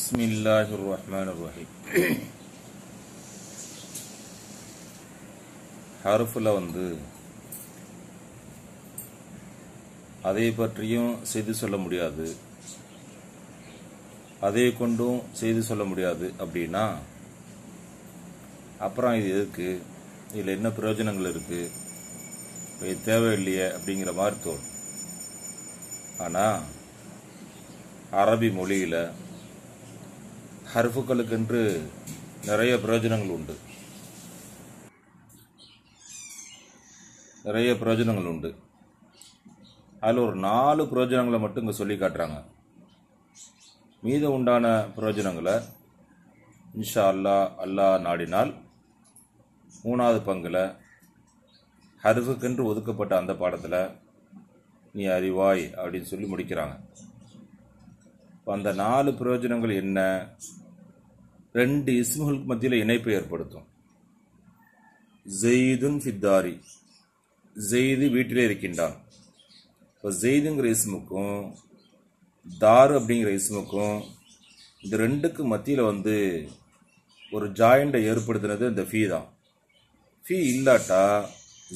بسم الله الرحمن الرحيم ஹரஃபில் வந்து அதை பற்றியும் செய்து சொல்ல முடியாது அதை கொண்டும் செய்து சொல்ல முடியாது அப்படின்னா அப்புறம் இது எதுக்கு இதில் என்ன பிரயோஜனங்கள் இருக்குது இது தேவையில்லையே அப்படிங்கிற மாதிரி தோணும் ஆனால் அரபி மொழியில் ஹர்ஃபுக்களுக்கென்று நிறைய பிரயோஜனங்கள் உண்டு நிறைய பிரயோஜனங்கள் உண்டு அதில் ஒரு நாலு பிரயோஜனங்களை மட்டும் இங்கே சொல்லி காட்டுறாங்க மீதம் உண்டான பிரயோஜனங்களை இன்ஷா அல்லா அல்லா நாடினால் மூணாவது பங்கில் ஹர்ஃபுக்கென்று ஒதுக்கப்பட்ட அந்த பாடத்தில் நீ அறிவாய் அப்படின்னு சொல்லி முடிக்கிறாங்க அந்த நாலு பிரயோஜனங்கள் என்ன ரெண்டு இஸ்முகளுக்கு மத்தியில் இணைப்பை ஏற்படுத்தும் ஜெய்துன் ஃபித்தாரி ஜெய்து வீட்டிலே இருக்கின்றான் இப்போ ஜெய்துங்கிற இஸ்முக்கும் தார் அப்படிங்கிற இஸ்முக்கும் இந்த ரெண்டுக்கு மத்தியில் வந்து ஒரு ஜாயிண்டை ஏற்படுத்தினது இந்த ஃபீ தான் ஃபீ இல்லாட்டா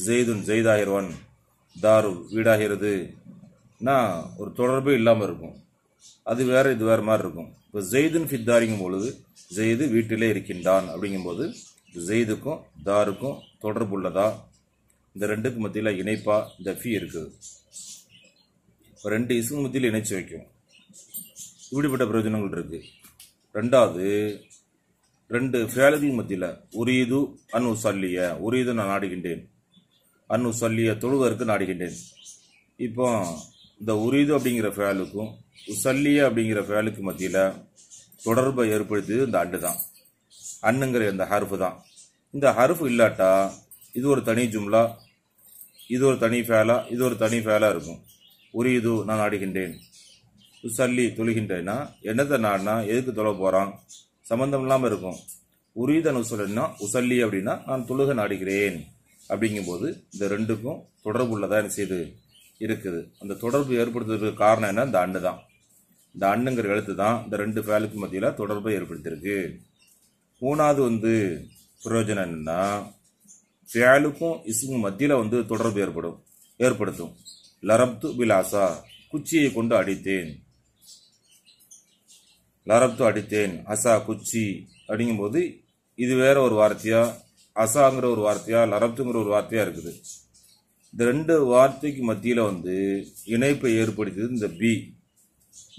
ஜெய்துன் ஜெய்தாகிருவன் தாரு வீடாகிறது நான் ஒரு தொடர்பே இல்லாமல் இருக்கும் அது வேறு இது வேறு மாதிரி இருக்கும் இப்போ ஜெய்துன்னு ஃபித்தாரிங்கும் பொழுது ஜெய்து வீட்டிலே இருக்கின்றான் அப்படிங்கும்போது ஜெய்துக்கும் தாருக்கும் தொடர்புள்ளதா இந்த ரெண்டுக்கு மத்தியில் இணைப்பா இந்த ஃபீ இருக்குது ரெண்டு இசுக்கு மத்தியில் இணைச்சு வைக்கும் இப்படிப்பட்ட பிரயோஜனங்கள் இருக்குது ரெண்டாவது ரெண்டு ஃபேலதுக்கு மத்தியில் உரியது அன் உசல்லிய உரியது நான் நாடுகின்றேன் அன் உசல்லிய தொழுவதற்கு நாடுகின்றேன் இப்போ இந்த உரியது அப்படிங்கிற ஃபேலுக்கும் உசல்லிய அப்படிங்கிற ஃபேலுக்கு மத்தியில் தொடர்பை ஏற்படுத்தியது இந்த அண்டு தான் அண்ணுங்கிற இந்த ஹருஃபு தான் இந்த ஹருஃப் இல்லாட்டா இது ஒரு தனி ஜும்லா இது ஒரு தனி ஃபேலா இது ஒரு தனி ஃபேலா இருக்கும் ஒரு இது நான் ஆடுகின்றேன் உசல்லி தொழுகின்றேன்னா என்னத்தை நாடினா எதுக்கு தொலை போகிறான் சம்மந்தம் இல்லாமல் இருக்கும் உரியதன் உசலன்னா உசல்லி அப்படின்னா நான் தொழுக நாடுகிறேன் அப்படிங்கும்போது இந்த ரெண்டுக்கும் தொடர்பு உள்ளதாக என்ன செய்து இருக்குது அந்த தொடர்பு ஏற்படுத்துறதுக்கு காரணம் என்ன இந்த அண்டு தான் இந்த அண்ணுங்கிற எழுத்து தான் இந்த ரெண்டு ஃபேலுக்கு மத்தியில் தொடர்பை ஏற்படுத்தியிருக்கு மூணாவது வந்து பிரயோஜனம் என்னன்னா ஃபேலுக்கும் இசுக்கும் மத்தியில் வந்து தொடர்பு ஏற்படும் ஏற்படுத்தும் லரப்து பிலாசா குச்சியை கொண்டு அடித்தேன் லரப்து அடித்தேன் அசா குச்சி அப்படிங்கும்போது இது வேற ஒரு வார்த்தையாக அசாங்கிற ஒரு வார்த்தையா லரப்துங்கிற ஒரு வார்த்தையாக இருக்குது இந்த ரெண்டு வார்த்தைக்கு மத்தியில் வந்து இணைப்பை ஏற்படுத்தியது இந்த பி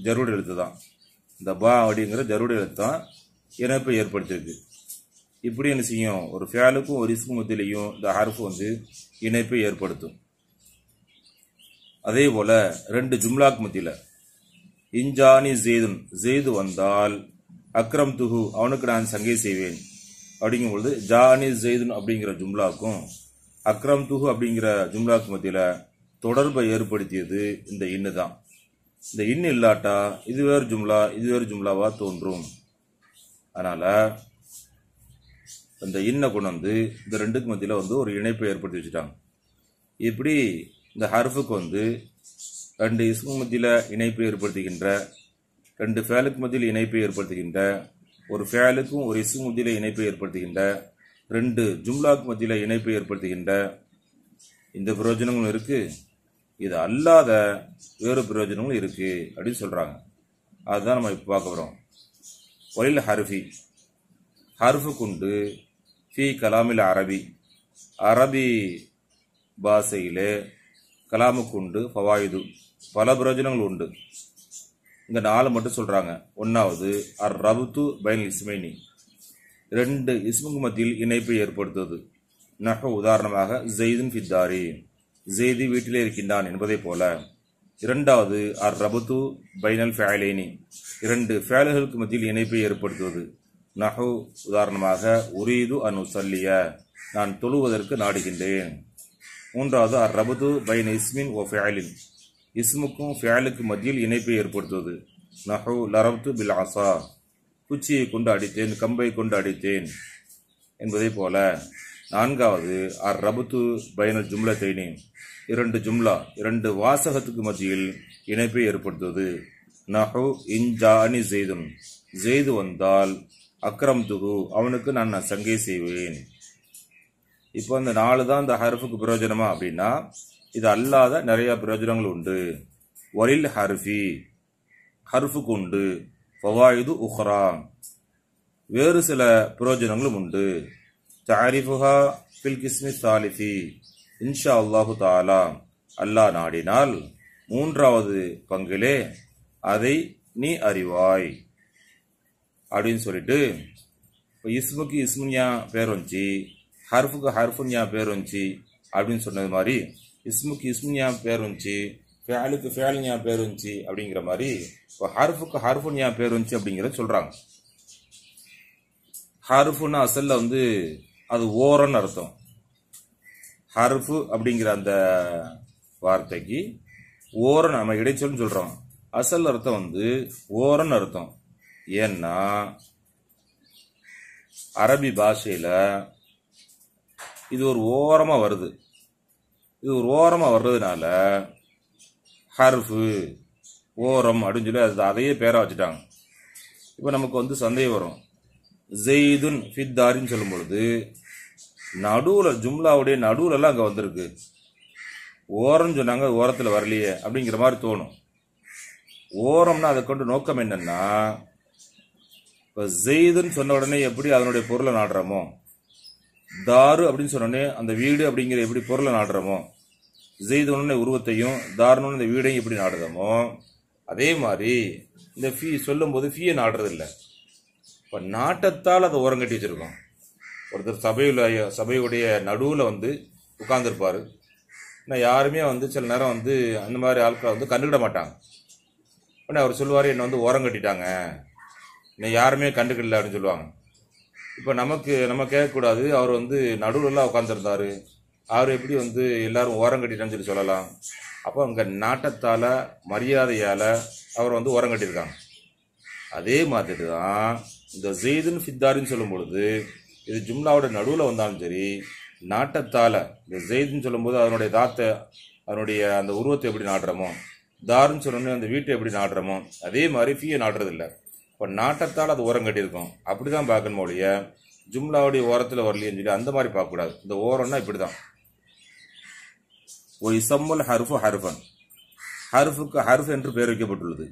ஜருட எழுத்து தான் இந்த பா அப்படிங்கிற ஜருட எழுத்து தான் இணைப்பை ஏற்படுத்தியிருக்கு இப்படி என்ன செய்யும் ஒரு ஃபேலுக்கும் ஒரு இஸ்க்கும் மத்தியிலையும் இந்த ஹர்ஃப் வந்து இணைப்பை ஏற்படுத்தும் அதே போல் ரெண்டு ஜும்லாக் மத்தியில் இஞ்சானி ஜெய்துன் ஜெய்து வந்தால் அக்ரம் துஹு அவனுக்கு நான் சங்கை செய்வேன் அப்படிங்கும் பொழுது ஜானி ஜெய்துன் அப்படிங்கிற ஜும்லாக்கும் அக்ரம் துஹு அப்படிங்கிற ஜும்லாக்கு மத்தியில் தொடர்பை ஏற்படுத்தியது இந்த இன்னு தான் இந்த இன் இல்லாட்டா இது வேறு ஜும்லா இது வேறு ஜும்லாவாக தோன்றும் அதனால் அந்த இன்னை கொண்டு வந்து இந்த ரெண்டுக்கு மத்தியில் வந்து ஒரு இணைப்பை ஏற்படுத்தி வச்சுட்டாங்க இப்படி இந்த ஹர்ஃபுக்கு வந்து ரெண்டு இசுக்கு மத்தியில் இணைப்பை ஏற்படுத்துகின்ற ரெண்டு ஃபேலுக்கு மத்தியில் இணைப்பை ஏற்படுத்துகின்ற ஒரு ஃபேலுக்கும் ஒரு இசுக்கு மத்தியில் இணைப்பை ஏற்படுத்துகின்ற ரெண்டு ஜும்லாவுக்கு மத்தியில் இணைப்பை ஏற்படுத்துகின்ற இந்த பிரயோஜனங்களும் இருக்குது இது அல்லாத வேறு பிரயோஜனங்களும் இருக்குது அப்படின்னு சொல்கிறாங்க அதுதான் நம்ம இப்போ பார்க்க போகிறோம் ஒலில் ஹர்ஃபி ஹர்ஃபு குண்டு ஃபி கலாமில் அரபி அரபி பாஷையில் கலாமு குண்டு ஃபவாயுது பல பிரயோஜனங்கள் உண்டு இந்த நாலு மட்டும் சொல்கிறாங்க ஒன்றாவது அர் ரபுத்து பைன் இஸ்மைனி ரெண்டு இஸ்முக்கு மத்தியில் இணைப்பை ஏற்படுத்துவது நக உதாரணமாக ஜெய்தின் ஃபித்தாரி ஜெய்தி வீட்டிலே இருக்கின்றான் என்பதைப் போல இரண்டாவது அர் ரபுத்து பைனல் ஃபேலேனி இரண்டு ஃபேலுகளுக்கு மத்தியில் இணைப்பை ஏற்படுத்துவது நஹு உதாரணமாக உரீது அன் உசல்லிய நான் தொழுவதற்கு நாடுகின்றேன் மூன்றாவது அர் ரபுது பைன் இஸ்மின் ஓ ஃபேலின் இஸ்முக்கும் ஃபேலுக்கு மத்தியில் இணைப்பை ஏற்படுத்துவது நஹு லரப்து பில் ஆசா குச்சியை கொண்டு அடித்தேன் கம்பை கொண்டு அடித்தேன் என்பதை போல நான்காவது அர் ரபுத்து பயன ஜும்லா தைனி இரண்டு ஜும்லா இரண்டு வாசகத்துக்கு மத்தியில் இணைப்பை ஏற்படுத்துவது நஹு இன்ஜானி ஜெய்தும் ஜெய்து வந்தால் அக்ரம் துகு அவனுக்கு நான் சங்கை செய்வேன் இப்போ அந்த நாலு தான் இந்த ஹர்ஃபுக்கு பிரயோஜனமா அப்படின்னா இது அல்லாத நிறையா பிரயோஜனங்கள் உண்டு ஒரில் ஹர்ஃபி ஹர்ஃபுக்கு உண்டு ஃபவாயுது உஹ்ரா வேறு சில பிரயோஜனங்களும் உண்டு தாரிஃபுஹா பில் கிஸ்மி சாலிசி இன்ஷா அல்லாஹு தாலா அல்லாஹ் நாடினால் மூன்றாவது பங்கிலே அதை நீ அறிவாய் அப்படின்னு சொல்லிட்டு இப்போ இஸ்முக்கு இஸ்முன்யா பேர் வந்துச்சு ஹர்ஃபுக்கு ஹர்ஃபுன்யா பேர் வந்துச்சு அப்படின்னு சொன்னது மாதிரி இஸ்முக்கு இஸ்முன்யா பேர் வந்துச்சு ஃபேலுக்கு ஃபேலுன்யா பேர் வந்துச்சு அப்படிங்கிற மாதிரி இப்போ ஹர்ஃபுக்கு ஹர்ஃபுன்யா பேர் வந்துச்சு அப்படிங்கிறத சொல்கிறாங்க ஹர்ஃபுன்னு அசலில் வந்து அது ஓரன்னு அர்த்தம் ஹர்ஃபு அப்படிங்கிற அந்த வார்த்தைக்கு ஓரன் நம்ம இடைச்சொல்னு சொல்கிறோம் அசல் அர்த்தம் வந்து ஓரன் அர்த்தம் ஏன்னா அரபி பாஷையில் இது ஒரு ஓரமாக வருது இது ஒரு ஓரமாக வர்றதுனால ஹர்ஃபு ஓரம் அப்படின்னு சொல்லி அது அதையே பேராக வச்சுட்டாங்க இப்போ நமக்கு வந்து சந்தேகம் வரும் ஜெய்துன் ஃபித்தாரின்னு சொல்லும் பொழுது நடுவில் ஜும்லாவுடைய நடுவுலலாம் அங்கே வந்திருக்கு ஓரம்னு சொன்னாங்க ஓரத்தில் வரலையே அப்படிங்கிற மாதிரி தோணும் ஓரம்னா அதை கொண்டு நோக்கம் என்னென்னா இப்போ ஜெய்துன்னு சொன்ன உடனே எப்படி அதனுடைய பொருளை நாடுறோமோ தாரு அப்படின்னு சொன்னோடனே அந்த வீடு அப்படிங்கிற எப்படி பொருளை நாடுறோமோ ஜெய்துன்னு உருவத்தையும் தாருன்னு இந்த வீடையும் எப்படி நாடுறோமோ அதே மாதிரி இந்த ஃபீ சொல்லும்போது ஃபீயை நாடுறதில்லை இப்போ நாட்டத்தால் அதை ஓரம் கட்டி வச்சுருக்கோம் ஒருத்தர் சபையில் சபையுடைய நடுவில் வந்து உட்காந்துருப்பார் ஆனால் யாருமே வந்து சில நேரம் வந்து அந்த மாதிரி ஆட்களை வந்து கண்டுக்கிட மாட்டாங்க உடனே அவர் சொல்லுவார் என்னை வந்து ஓரம் கட்டிட்டாங்க என்னை யாருமே கண்டுக்கிடல அப்படின்னு சொல்லுவாங்க இப்போ நமக்கு நம்ம கேட்கக்கூடாது அவர் வந்து நடுவில்லாம் உட்காந்துருந்தார் அவர் எப்படி வந்து எல்லாரும் ஓரம் கட்டிட்டான்னு சொல்லி சொல்லலாம் அப்போ அங்கே நாட்டத்தால் மரியாதையால் அவர் வந்து ஓரம் கட்டியிருக்காங்க அதே மாதிரி தான் இந்த ஜெய்துன் ஃபித்தாரின்னு சொல்லும் பொழுது இது ஜும்லாவோட நடுவில் வந்தாலும் சரி நாட்டத்தால் இந்த ஜெய்துன்னு சொல்லும்போது அதனுடைய தாத்தை அதனுடைய அந்த உருவத்தை எப்படி நாடுறமோ தாருன்னு சொன்னோன்னே அந்த வீட்டை எப்படி நாடுறோமோ அதே மாதிரி ஃபீயை நாடுறதில்ல இப்போ நாட்டத்தால் அது ஓரம் கட்டியிருக்கோம் அப்படி தான் பார்க்கணும் ஒழிய ஜும்லாவுடைய ஓரத்தில் வரலையேன்னு சொல்லி அந்த மாதிரி பார்க்கக்கூடாது இந்த ஓரம்னா இப்படி தான் ஒரு இசம்மல் ஹர்ஃபு ஹர்ஃபன் ஹர்ஃபுக்கு ஹர்ஃப் என்று பெயர் வைக்கப்பட்டுள்ளது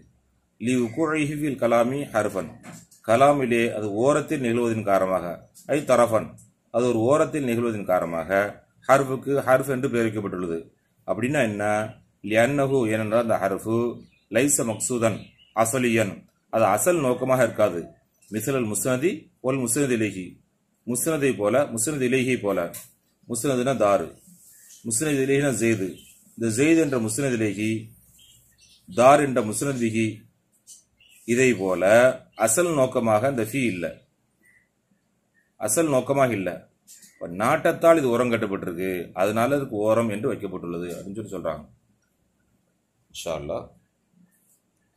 லி உகுழிஹிவில் கலாமி ஹர்ஃபன் கலாமிலே அது ஓரத்தில் நிகழ்வதன் காரணமாக ஐ தரஃபன் அது ஒரு ஓரத்தில் நிகழ்வதன் காரணமாக ஹர்ஃபுக்கு ஹர்ஃப் என்று பெயரிக்கப்பட்டுள்ளது அப்படின்னா என்ன லியன்னஹு ஏனென்றால் அந்த ஹர்ஃபு லைச மக்சூதன் அசலியன் அது அசல் நோக்கமாக இருக்காது மிசலல் முஸ்னதி ஒல் முஸ்னத் இலேஹி முஸ்னதை போல முஸ்னத் இலேஹி போல முஸ்னதுனா தாரு முஸ்னத் இலேஹினா ஜெய்து இந்த ஜெய்து என்ற முஸ்னத் இலேஹி தார் என்ற முஸ்னத் இதை போல அசல் நோக்கமாக இந்த ஃபீ இல்லை அசல் நோக்கமாக இல்லை இப்போ நாட்டத்தால் இது உரம் கட்டப்பட்டிருக்கு அதனால இதுக்கு ஓரம் என்று வைக்கப்பட்டுள்ளது அப்படின்னு சொல்லி சொல்கிறாங்க இன்ஷால்லா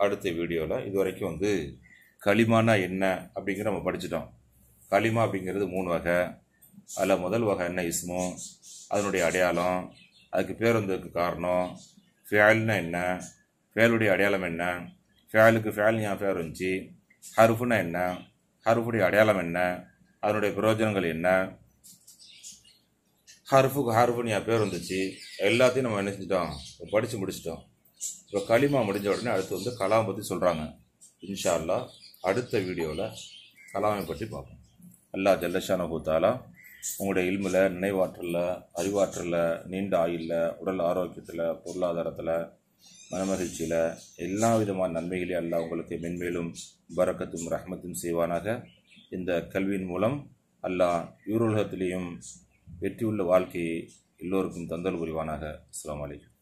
அடுத்த வீடியோவில் இது வரைக்கும் வந்து களிமானா என்ன அப்படிங்கிற நம்ம படிச்சுட்டோம் களிமா அப்படிங்கிறது மூணு வகை அதில் முதல் வகை என்ன இஸ்மோ அதனுடைய அடையாளம் அதுக்கு பேர் வந்ததுக்கு காரணம் ஃபேல்னா என்ன ஃபேலுடைய அடையாளம் என்ன ஃபேலுக்கு ஃபேல் ஞாபகம் இருந்துச்சு ஹருஃபுனா என்ன ஹருஃபுடைய அடையாளம் என்ன அதனுடைய பிரயோஜனங்கள் என்ன ஹருஃபுக்கு ஹருஃபுன்னு என் பேர் வந்துச்சு எல்லாத்தையும் நம்ம இப்போ படித்து முடிச்சிட்டோம் இப்போ களிமா முடிஞ்ச உடனே அடுத்து வந்து கலாம் பற்றி சொல்கிறாங்க இன்ஷா அல்லா அடுத்த வீடியோவில் கலாமை பற்றி பார்ப்போம் எல்லா ஜல்லஷான பூத்தாலா உங்களுடைய இல்மில் நினைவாற்றலில் அறிவாற்றலில் நீண்ட ஆயில் உடல் ஆரோக்கியத்தில் பொருளாதாரத்தில் மனமகிழ்ச்சியில் எல்லா விதமான நன்மைகளையும் அல்ல உங்களுக்கு மென்மேலும் பறக்கத்தும் ரஹமத்தும் செய்வானாக இந்த கல்வியின் மூலம் அல்லாஹ் யூரோலகத்திலேயும் வெற்றியுள்ள வாழ்க்கையை எல்லோருக்கும் தந்தல் புரிவானாக அஸ்லாம் வலைக்கம்